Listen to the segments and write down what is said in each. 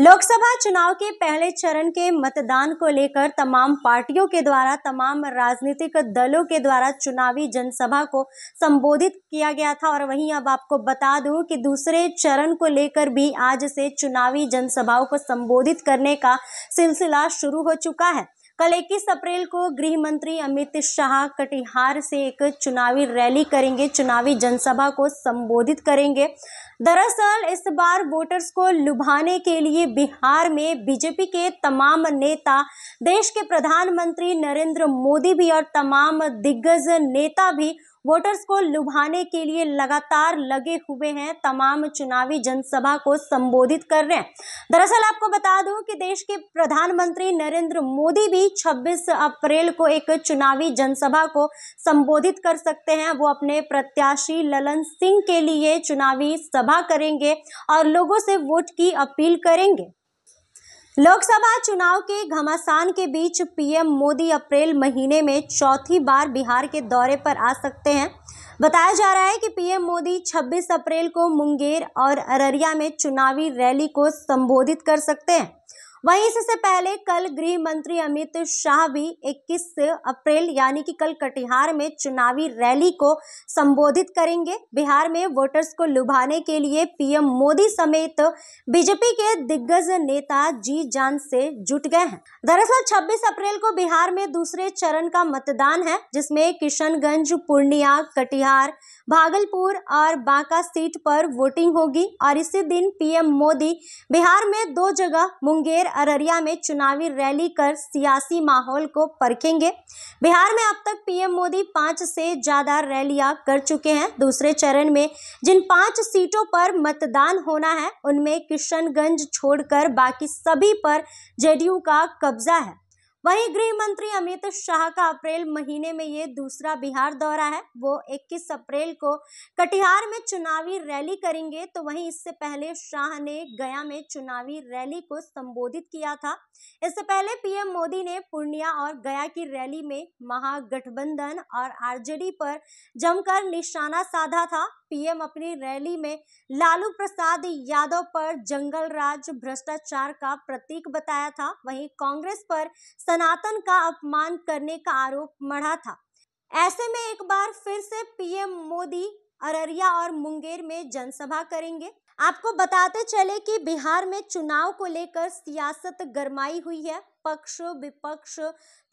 लोकसभा चुनाव के पहले चरण के मतदान को लेकर तमाम पार्टियों के द्वारा तमाम राजनीतिक दलों के द्वारा चुनावी जनसभा को संबोधित किया गया था और वहीं अब आपको बता दूं कि दूसरे चरण को लेकर भी आज से चुनावी जनसभाओं को संबोधित करने का सिलसिला शुरू हो चुका है कल इक्कीस अप्रैल को गृह मंत्री अमित शाह कटिहार से एक चुनावी रैली करेंगे चुनावी जनसभा को संबोधित करेंगे दरअसल इस बार वोटर्स को लुभाने के लिए बिहार में बीजेपी के तमाम नेता देश के प्रधानमंत्री नरेंद्र मोदी भी और तमाम दिग्गज नेता भी वोटर्स को लुभाने के लिए लगातार लगे हुए हैं तमाम चुनावी जनसभा को संबोधित कर रहे हैं दरअसल आपको बता दूं कि देश के प्रधानमंत्री नरेंद्र मोदी भी 26 अप्रैल को एक चुनावी जनसभा को संबोधित कर सकते हैं वो अपने प्रत्याशी ललन सिंह के लिए चुनावी सभा करेंगे और लोगों से वोट की अपील करेंगे लोकसभा चुनाव के घमासान के बीच पीएम मोदी अप्रैल महीने में चौथी बार बिहार के दौरे पर आ सकते हैं बताया जा रहा है कि पीएम मोदी 26 अप्रैल को मुंगेर और अररिया में चुनावी रैली को संबोधित कर सकते हैं वहीं इससे पहले कल गृह मंत्री अमित शाह भी 21 अप्रैल यानी कि कल कटिहार में चुनावी रैली को संबोधित करेंगे बिहार में वोटर्स को लुभाने के लिए पीएम मोदी समेत बीजेपी के दिग्गज नेता जी जान से जुट गए हैं दरअसल 26 अप्रैल को बिहार में दूसरे चरण का मतदान है जिसमें किशनगंज पूर्णिया कटिहार भागलपुर और बांका सीट पर वोटिंग होगी और इसी दिन पीएम मोदी बिहार में दो जगह मुंगेर अररिया में चुनावी रैली कर सियासी माहौल को परखेंगे बिहार में अब तक पीएम मोदी पाँच से ज़्यादा रैलियां कर चुके हैं दूसरे चरण में जिन पाँच सीटों पर मतदान होना है उनमें किशनगंज छोड़कर बाकी सभी पर जेडीयू का कब्जा है वहीं गृह मंत्री अमित शाह का अप्रैल महीने में ये दूसरा बिहार दौरा है वो 21 अप्रैल को कटिहार में चुनावी रैली करेंगे तो वहीं इससे पहले शाह ने गया में चुनावी रैली को संबोधित किया था इससे पहले पीएम मोदी ने पूर्णिया और गया की रैली में महागठबंधन और आरजेडी पर जमकर निशाना साधा था पीएम अपनी रैली में लालू प्रसाद यादव पर जंगल राज भ्रष्टाचार का प्रतीक बताया था वहीं कांग्रेस पर सनातन का अपमान करने का आरोप मढ़ा था ऐसे में एक बार फिर से पीएम मोदी अररिया और मुंगेर में जनसभा करेंगे आपको बताते चले कि बिहार में चुनाव को लेकर सियासत गरमाई हुई है पक्ष विपक्ष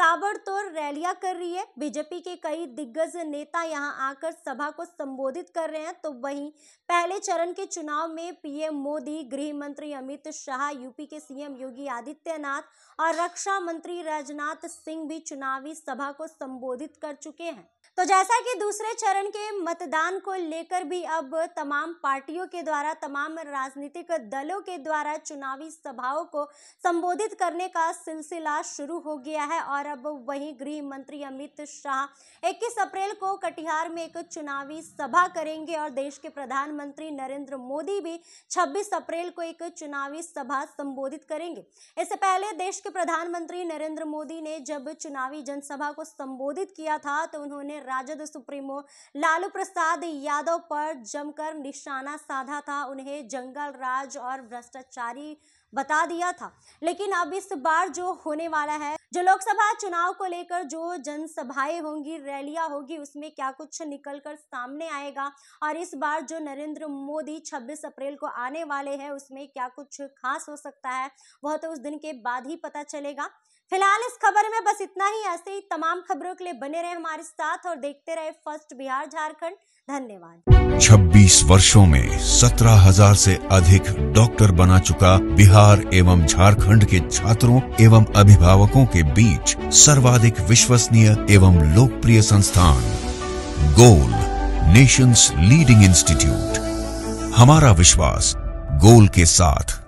ताबड़तोड़ रैलियां कर रही है बीजेपी के कई दिग्गज नेता यहां आकर सभा को संबोधित कर रहे हैं तो वहीं पहले चरण के चुनाव में पीएम मोदी गृह मंत्री अमित शाह यूपी के सीएम योगी आदित्यनाथ और रक्षा मंत्री राजनाथ सिंह भी चुनावी सभा को संबोधित कर चुके हैं तो जैसा कि दूसरे चरण के मतदान को लेकर भी अब तमाम पार्टियों के द्वारा तमाम राजनीतिक दलों के द्वारा चुनावी सभाओं को संबोधित करने का सिलसिला सिलसिला शुरू हो गया है और अब वहीं गृह मंत्री अमित शाह 21 अप्रैल को कटिहार में एक चुनावी सभा करेंगे और देश के प्रधानमंत्री नरेंद्र मोदी भी 26 अप्रैल को एक चुनावी सभा संबोधित करेंगे इससे पहले देश के प्रधानमंत्री नरेंद्र मोदी ने जब चुनावी जनसभा को संबोधित किया था तो उन्होंने राजद सुप्रीमो लालू प्रसाद यादव पर जमकर निशाना साधा था उन्हें जंगल राज और भ्रष्टाचारी बता दिया था लेकिन अब इस बार जो होने वाला है जो लोकसभा चुनाव को लेकर जो जनसभाएं होंगी रैलियां होगी उसमें क्या कुछ निकल कर सामने आएगा और इस बार जो नरेंद्र मोदी 26 अप्रैल को आने वाले हैं उसमें क्या कुछ खास हो सकता है वह तो उस दिन के बाद ही पता चलेगा फिलहाल इस खबर में बस इतना ही ऐसे ही तमाम खबरों के लिए बने रहे हमारे साथ और देखते रहे फर्स्ट बिहार झारखंड धन्यवाद 26 वर्षों में 17,000 से अधिक डॉक्टर बना चुका बिहार एवं झारखंड के छात्रों एवं अभिभावकों के बीच सर्वाधिक विश्वसनीय एवं लोकप्रिय संस्थान गोल नेशंस लीडिंग इंस्टीट्यूट हमारा विश्वास गोल के साथ